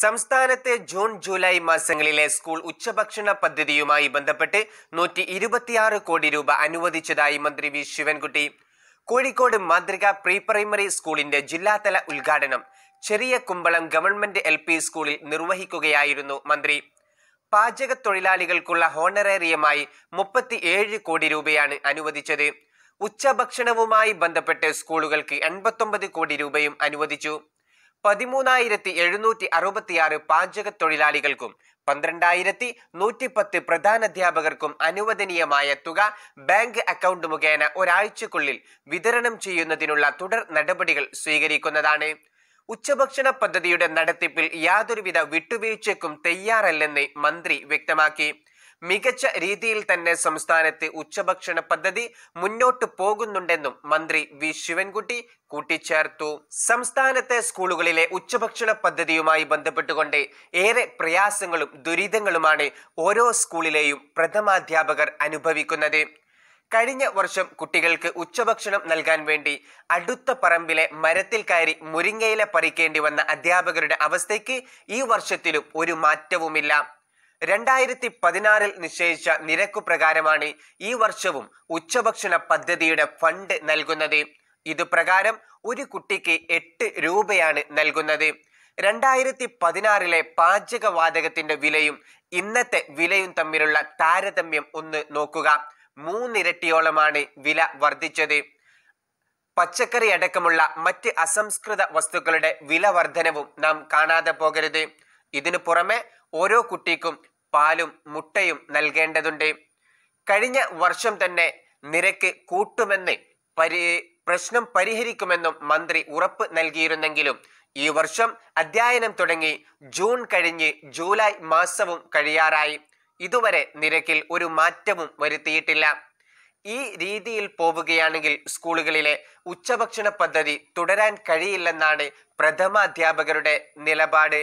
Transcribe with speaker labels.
Speaker 1: സംസ്ഥാനത്തെ June July മാസങ്ങളിലെ school ഉച്ചഭക്ഷണ പദ്ധതിയുമായി ബന്ധപ്പെട്ട് നൂറ്റി ഇരുപത്തിയാറ് കോടി രൂപ അനുവദിച്ചതായി മന്ത്രി വി ശിവൻകുട്ടി കോഴിക്കോട് മാതൃക പ്രീ പ്രൈമറി സ്കൂളിന്റെ ജില്ലാതല ഉദ്ഘാടനം ചെറിയ കുമ്പളം ഗവൺമെന്റ് എൽ പി സ്കൂളിൽ നിർവഹിക്കുകയായിരുന്നു മന്ത്രി പാചക തൊഴിലാളികൾക്കുള്ള ഹോണറേറിയമായി മുപ്പത്തിയേഴ് കോടി രൂപയാണ് അനുവദിച്ചത് ഉച്ചഭക്ഷണവുമായി ബന്ധപ്പെട്ട് സ്കൂളുകൾക്ക് എൺപത്തൊമ്പത് കോടി രൂപയും അനുവദിച്ചു പതിമൂന്നായിരത്തി എഴുന്നൂറ്റി അറുപത്തിയാറ് തൊഴിലാളികൾക്കും പന്ത്രണ്ടായിരത്തി നൂറ്റിപ്പത്ത് പ്രധാനാധ്യാപകർക്കും അനുവദനീയമായ തുക ബാങ്ക് അക്കൗണ്ട് മുഖേന ഒരാഴ്ചക്കുള്ളിൽ വിതരണം ചെയ്യുന്നതിനുള്ള തുടർ നടപടികൾ സ്വീകരിക്കുന്നതാണ് ഉച്ചഭക്ഷണ പദ്ധതിയുടെ നടത്തിപ്പിൽ യാതൊരുവിധ വിട്ടുവീഴ്ചയ്ക്കും തയ്യാറല്ലെന്ന് മന്ത്രി വ്യക്തമാക്കി മികച്ച രീതിയിൽ തന്നെ സംസ്ഥാനത്ത് ഉച്ചഭക്ഷണ പദ്ധതി മുന്നോട്ടു പോകുന്നുണ്ടെന്നും മന്ത്രി വി ശിവൻകുട്ടി കൂട്ടിച്ചേർത്തു സംസ്ഥാനത്തെ സ്കൂളുകളിലെ ഉച്ചഭക്ഷണ പദ്ധതിയുമായി ബന്ധപ്പെട്ടുകൊണ്ട് ഏറെ പ്രയാസങ്ങളും ദുരിതങ്ങളുമാണ് ഓരോ സ്കൂളിലെയും പ്രഥമാധ്യാപകർ അനുഭവിക്കുന്നത് കഴിഞ്ഞ വർഷം കുട്ടികൾക്ക് ഉച്ചഭക്ഷണം നൽകാൻ വേണ്ടി അടുത്ത പറമ്പിലെ മരത്തിൽ കയറി മുരിങ്ങയില പറിക്കേണ്ടി വന്ന അധ്യാപകരുടെ അവസ്ഥയ്ക്ക് ഈ വർഷത്തിലും ഒരു മാറ്റവുമില്ല രണ്ടായിരത്തി പതിനാറിൽ നിശ്ചയിച്ച നിരക്കു പ്രകാരമാണ് ഈ വർഷവും ഉച്ചഭക്ഷണ പദ്ധതിയുടെ ഫണ്ട് നൽകുന്നത് ഇതുപ്രകാരം പ്രകാരം ഒരു കുട്ടിക്ക് എട്ട് രൂപയാണ് നൽകുന്നത് രണ്ടായിരത്തി പതിനാറിലെ പാചകവാതകത്തിന്റെ വിലയും ഇന്നത്തെ വിലയും തമ്മിലുള്ള താരതമ്യം ഒന്ന് നോക്കുക മൂന്നിരട്ടിയോളമാണ് വില വർദ്ധിച്ചത് പച്ചക്കറി അടക്കമുള്ള മറ്റ് അസംസ്കൃത വസ്തുക്കളുടെ വില വർധനവും നാം കാണാതെ പോകരുത് ഇതിനു പുറമെ ഓരോ കുട്ടിക്കും പാലും മുട്ടയും നൽകേണ്ടതുണ്ട് കഴിഞ്ഞ വർഷം തന്നെ നിരക്ക് കൂട്ടുമെന്ന് പരി പ്രശ്നം പരിഹരിക്കുമെന്നും മന്ത്രി ഉറപ്പ് നൽകിയിരുന്നെങ്കിലും ഈ വർഷം അധ്യയനം തുടങ്ങി ജൂൺ കഴിഞ്ഞ് ജൂലൈ മാസവും കഴിയാറായി ഇതുവരെ നിരക്കിൽ ഒരു മാറ്റവും വരുത്തിയിട്ടില്ല ഈ രീതിയിൽ പോവുകയാണെങ്കിൽ സ്കൂളുകളിലെ ഉച്ചഭക്ഷണ പദ്ധതി തുടരാൻ കഴിയില്ലെന്നാണ് പ്രഥമാധ്യാപകരുടെ നിലപാട്